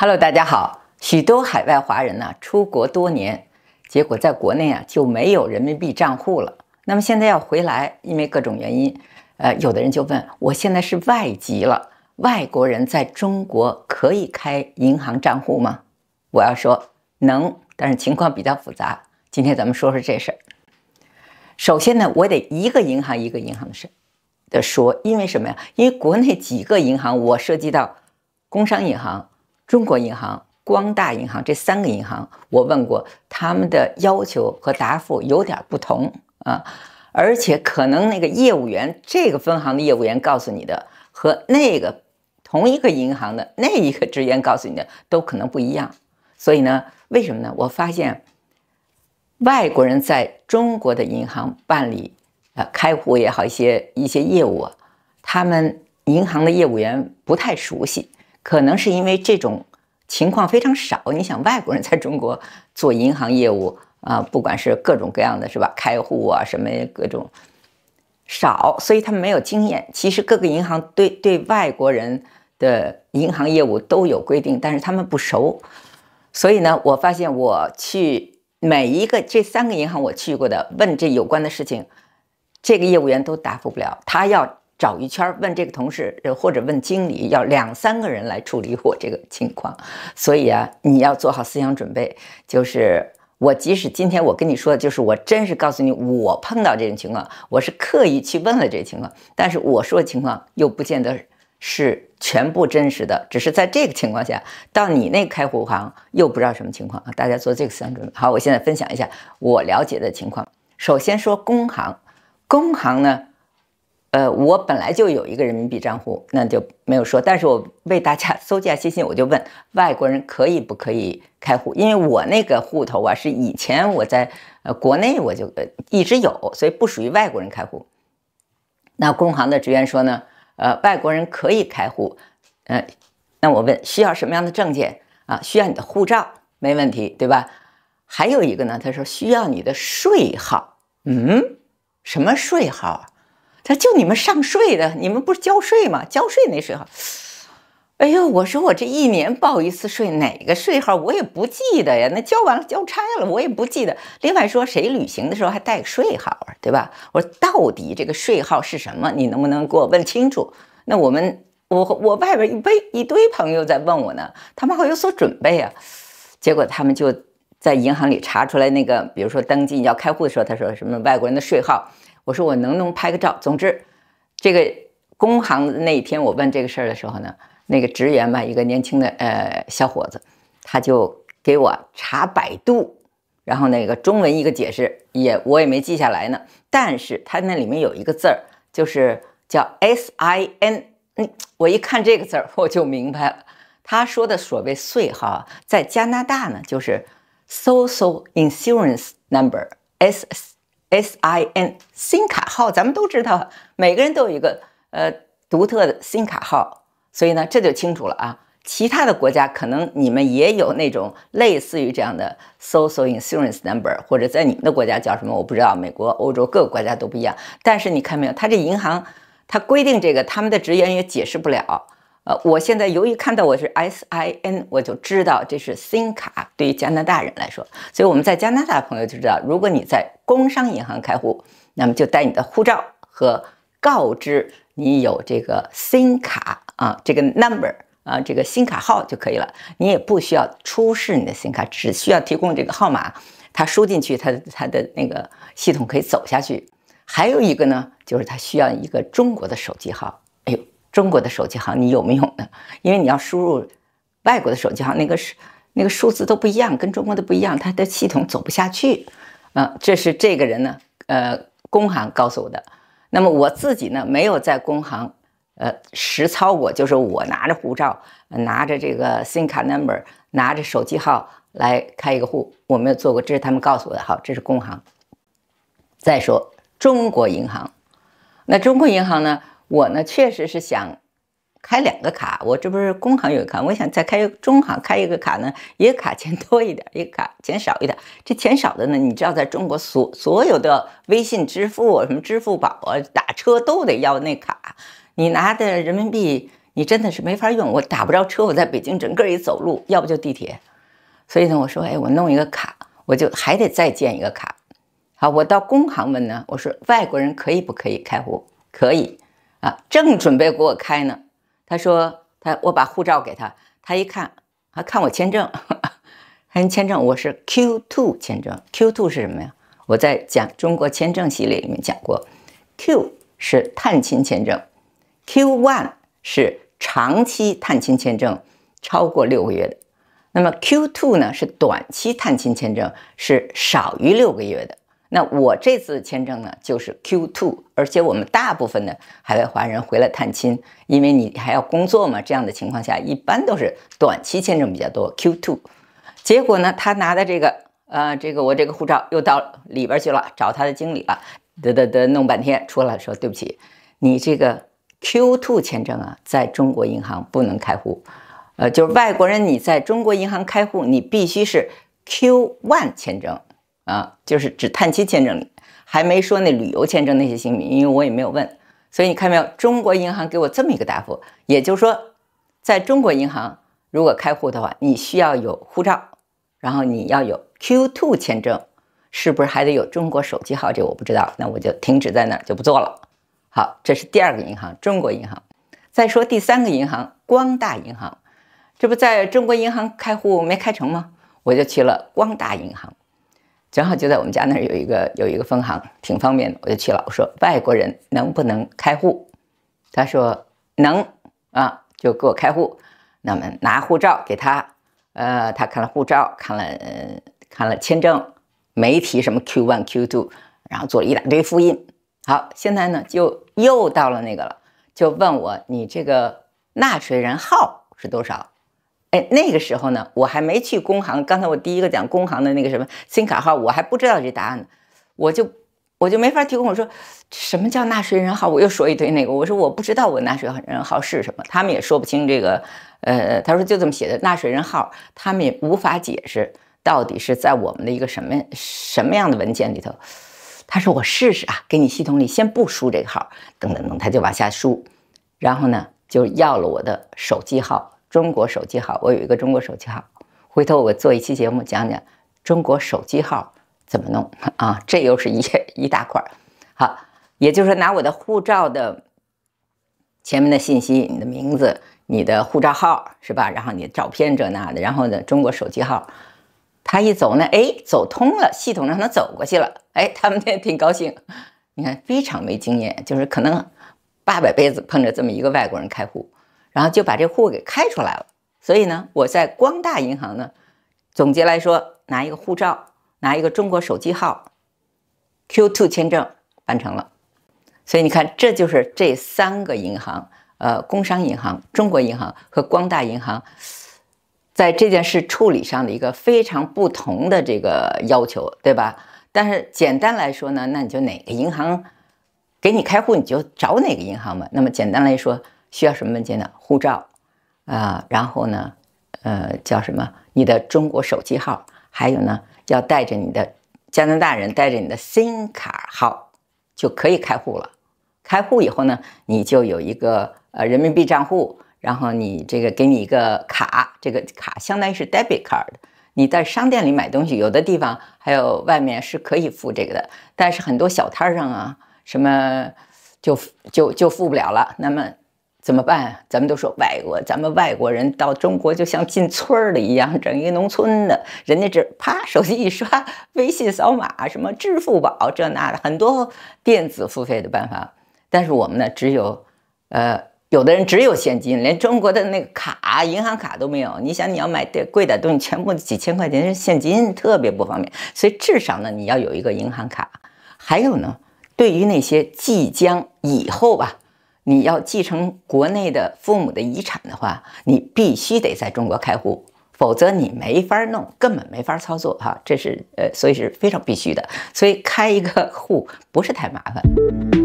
Hello，大家好。许多海外华人呢，出国多年，结果在国内啊就没有人民币账户了。那么现在要回来，因为各种原因，呃，有的人就问：我现在是外籍了，外国人在中国可以开银行账户吗？我要说能，但是情况比较复杂。今天咱们说说这事儿。首先呢，我得一个银行一个银行的说的说，因为什么呀？因为国内几个银行，我涉及到工商银行。中国银行、光大银行这三个银行，我问过他们的要求和答复有点不同啊，而且可能那个业务员，这个分行的业务员告诉你的和那个同一个银行的那一个职员告诉你的都可能不一样。所以呢，为什么呢？我发现外国人在中国的银行办理啊开户也好，一些一些业务啊，他们银行的业务员不太熟悉，可能是因为这种。情况非常少，你想外国人在中国做银行业务啊，不管是各种各样的是吧，开户啊什么各种少，所以他们没有经验。其实各个银行对对外国人的银行业务都有规定，但是他们不熟，所以呢，我发现我去每一个这三个银行我去过的，问这有关的事情，这个业务员都答复不了，他要。找一圈问这个同事，或者问经理，要两三个人来处理我这个情况。所以啊，你要做好思想准备。就是我即使今天我跟你说，就是我真是告诉你，我碰到这种情况，我是刻意去问了这个情况。但是我说的情况又不见得是全部真实的，只是在这个情况下，到你那开户行又不知道什么情况啊。大家做这个思想准备。好，我现在分享一下我了解的情况。首先说工行，工行呢。呃，我本来就有一个人民币账户，那就没有说。但是我为大家 搜集下信息，我就问外国人可以不可以开户？因为我那个户头啊是以前我在呃国内我就呃一直有，所以不属于外国人开户。那工行的职员说呢，呃，外国人可以开户，呃，那我问需要什么样的证件啊？需要你的护照，没问题，对吧？还有一个呢，他说需要你的税号，嗯，什么税号？那就你们上税的，你们不是交税吗？交税那税号，哎呦，我说我这一年报一次税，哪个税号我也不记得呀。那交完了交差了，我也不记得。另外说，谁旅行的时候还带税号啊？对吧？我说到底这个税号是什么？你能不能给我问清楚？那我们我我外边一堆一堆朋友在问我呢，他们好有所准备啊。结果他们就在银行里查出来那个，比如说登记要开户的时候，他说什么外国人的税号。我说我能不能拍个照？总之，这个工行那一天我问这个事儿的时候呢，那个职员吧，一个年轻的呃小伙子，他就给我查百度，然后那个中文一个解释也我也没记下来呢，但是他那里面有一个字儿，就是叫 SIN。我一看这个字儿，我就明白了，他说的所谓税号，在加拿大呢就是 Social Insurance Number S。S I N，新卡号，咱们都知道，每个人都有一个呃独特的新卡号，所以呢，这就清楚了啊。其他的国家可能你们也有那种类似于这样的 Social Insurance Number，或者在你们的国家叫什么，我不知道。美国、欧洲各个国家都不一样。但是你看没有，他这银行他规定这个，他们的职员也解释不了。呃，我现在由于看到我是 S I N，我就知道这是新卡。对于加拿大人来说，所以我们在加拿大朋友就知道，如果你在工商银行开户，那么就带你的护照和告知你有这个新卡啊，这个 number 啊，这个新卡号就可以了。你也不需要出示你的新卡，只需要提供这个号码，它输进去，它它的那个系统可以走下去。还有一个呢，就是他需要一个中国的手机号。哎呦。中国的手机号你有没有呢？因为你要输入外国的手机号，那个是那个数字都不一样，跟中国的不一样，它的系统走不下去。呃，这是这个人呢，呃，工行告诉我的。那么我自己呢，没有在工行呃实操过，就是我拿着护照，拿着这个 SIM 卡 number，拿着手机号来开一个户，我没有做过。这是他们告诉我的。好，这是工行。再说中国银行，那中国银行呢？我呢，确实是想开两个卡。我这不是工行有个卡，我想再开中行开一个卡呢，一个卡钱多一点，一个卡钱少一点。这钱少的呢，你知道，在中国所所有的微信支付、什么支付宝啊、打车都得要那卡。你拿的人民币，你真的是没法用。我打不着车，我在北京整个一走路，要不就地铁。所以呢，我说，哎，我弄一个卡，我就还得再建一个卡。好，我到工行问呢，我说外国人可以不可以开户？可以。啊，正准备给我开呢。他说：“他，我把护照给他，他一看，他看我签证，看 签证，我是 Q two 签证。Q two 是什么呀？我在讲中国签证系列里面讲过，Q 是探亲签证，Q one 是长期探亲签证，超过六个月的。那么 Q two 呢？是短期探亲签证，是少于六个月的。”那我这次签证呢，就是 Q2，而且我们大部分的海外华人回来探亲，因为你还要工作嘛，这样的情况下，一般都是短期签证比较多，Q2。结果呢，他拿的这个，呃，这个我这个护照又到里边去了，找他的经理了，得得得，弄半天出来说对不起，你这个 Q2 签证啊，在中国银行不能开户，呃，就是外国人你在中国银行开户，你必须是 Q1 签证。啊，就是只探亲签证，还没说那旅游签证那些行名，因为我也没有问，所以你看没有？中国银行给我这么一个答复，也就是说，在中国银行如果开户的话，你需要有护照，然后你要有 Q2 签证，是不是还得有中国手机号？这我不知道，那我就停止在那儿就不做了。好，这是第二个银行，中国银行。再说第三个银行，光大银行，这不在中国银行开户没开成吗？我就去了光大银行。正好就在我们家那儿有一个有一个分行，挺方便的，我就去了。我说外国人能不能开户？他说能啊，就给我开户。那么拿护照给他，呃，他看了护照，看了看了签证，没提什么 Q one Q two，然后做了一大堆复印。好，现在呢就又到了那个了，就问我你这个纳税人号是多少？哎，那个时候呢，我还没去工行。刚才我第一个讲工行的那个什么新卡号，我还不知道这答案呢，我就我就没法提供。我说什么叫纳税人号？我又说一堆那个。我说我不知道我纳税人号是什么，他们也说不清这个。呃，他说就这么写的纳税人号，他们也无法解释到底是在我们的一个什么什么样的文件里头。他说我试试啊，给你系统里先不输这个号，等等等，他就往下输，然后呢就要了我的手机号。中国手机号，我有一个中国手机号，回头我做一期节目讲讲中国手机号怎么弄 啊？这又是一一大块。好，也就是说拿我的护照的前面的信息，你的名字、你的护照号是吧？然后你的照片这那的，然后呢中国手机号，他一走呢，哎，走通了，系统让他走过去了，哎，他们也挺高兴。你看非常没经验，就是可能八百辈子碰着这么一个外国人开户。然后就把这户给开出来了。所以呢，我在光大银行呢，总结来说，拿一个护照，拿一个中国手机号，Q2 签证完成了。所以你看，这就是这三个银行，呃，工商银行、中国银行和光大银行，在这件事处理上的一个非常不同的这个要求，对吧？但是简单来说呢，那你就哪个银行给你开户，你就找哪个银行嘛。那么简单来说。需要什么文件呢？护照，啊，然后呢，呃，叫什么？你的中国手机号，还有呢，要带着你的加拿大人带着你的新卡，号就可以开户了。开户以后呢，你就有一个呃人民币账户，然后你这个给你一个卡，这个卡相当于是 debit card。你在商店里买东西，有的地方还有外面是可以付这个的，但是很多小摊上啊，什么就就就付不了了。那么怎么办？咱们都说外国，咱们外国人到中国就像进村儿了一样，整一个农村的。人家这啪手机一刷，微信扫码，什么支付宝，这那的很多电子付费的办法。但是我们呢，只有，呃，有的人只有现金，连中国的那个卡，银行卡都没有。你想，你要买贵的东西，全部几千块钱是现金，特别不方便。所以至少呢，你要有一个银行卡。还有呢，对于那些即将以后吧。你要继承国内的父母的遗产的话，你必须得在中国开户，否则你没法弄，根本没法操作，哈，这是呃，所以是非常必须的，所以开一个户不是太麻烦。